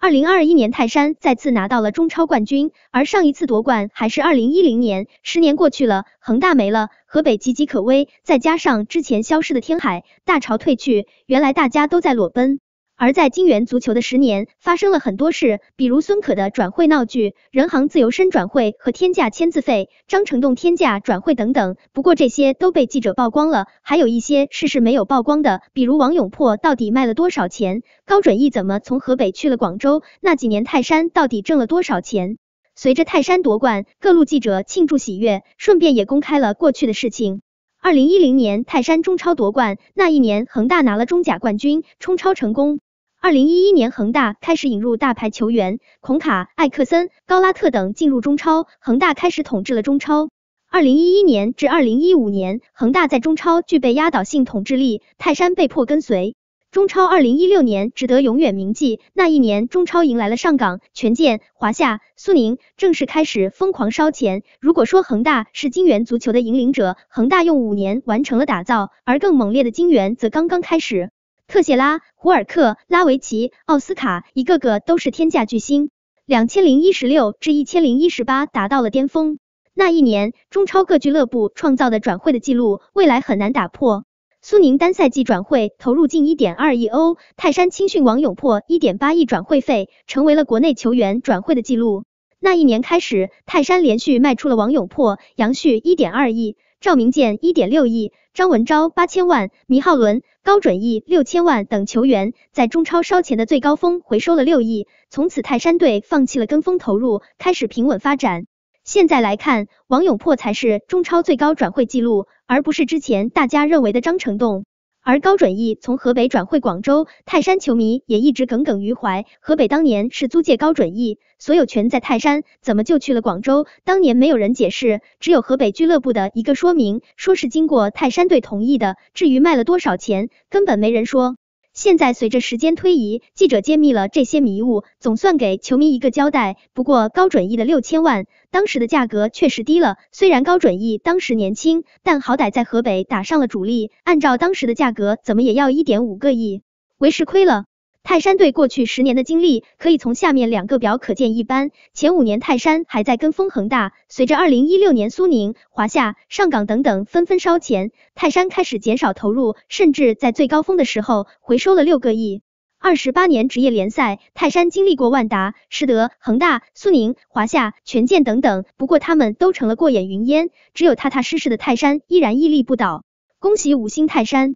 二零二一年泰山再次拿到了中超冠军，而上一次夺冠还是二零一零年，十年过去了，恒大没了，河北岌岌可危，再加上之前消失的天海，大潮退去，原来大家都在裸奔。而在金元足球的十年，发生了很多事，比如孙可的转会闹剧、人行自由身转会和天价签字费、张成栋天价转会等等。不过这些都被记者曝光了，还有一些事是没有曝光的，比如王永珀到底卖了多少钱，高准翼怎么从河北去了广州，那几年泰山到底挣了多少钱？随着泰山夺冠，各路记者庆祝喜悦，顺便也公开了过去的事情。二零一零年泰山中超夺冠，那一年恒大拿了中甲冠军，冲超成功。二零一一年，恒大开始引入大牌球员，孔卡、艾克森、高拉特等进入中超，恒大开始统治了中超。二零一一年至二零一五年，恒大在中超具备压倒性统治力，泰山被迫跟随。中超二零一六年值得永远铭记，那一年中超迎来了上港、权健、华夏、苏宁，正式开始疯狂烧钱。如果说恒大是金元足球的引领者，恒大用五年完成了打造，而更猛烈的金元则刚刚开始。特谢拉、胡尔克、拉维奇、奥斯卡，一个个都是天价巨星。两千零一十六至一千零一十八达到了巅峰。那一年，中超各俱乐部创造的转会的记录，未来很难打破。苏宁单赛季转会投入近一点二亿欧，泰山青训王永珀一点八亿转会费，成为了国内球员转会的记录。那一年开始，泰山连续卖出了王永珀、杨旭一点二亿。赵明剑一点六亿，张文钊八千万，米浩伦、高准翼六千万等球员，在中超烧钱的最高峰回收了六亿，从此泰山队放弃了跟风投入，开始平稳发展。现在来看，王永珀才是中超最高转会记录，而不是之前大家认为的张成栋。而高准翼从河北转会广州，泰山球迷也一直耿耿于怀。河北当年是租借高准翼，所有权在泰山，怎么就去了广州？当年没有人解释，只有河北俱乐部的一个说明，说是经过泰山队同意的。至于卖了多少钱，根本没人说。现在随着时间推移，记者揭秘了这些迷雾，总算给球迷一个交代。不过高准翼的六千万，当时的价格确实低了。虽然高准翼当时年轻，但好歹在河北打上了主力。按照当时的价格，怎么也要一点五个亿，为时亏了。泰山队过去十年的经历，可以从下面两个表可见一斑。前五年泰山还在跟风恒大，随着二零一六年苏宁、华夏、上港等等纷纷烧钱，泰山开始减少投入，甚至在最高峰的时候回收了六个亿。二十八年职业联赛，泰山经历过万达、实德、恒大、苏宁、华夏、权健等等，不过他们都成了过眼云烟，只有踏踏实实的泰山依然屹立不倒。恭喜五星泰山！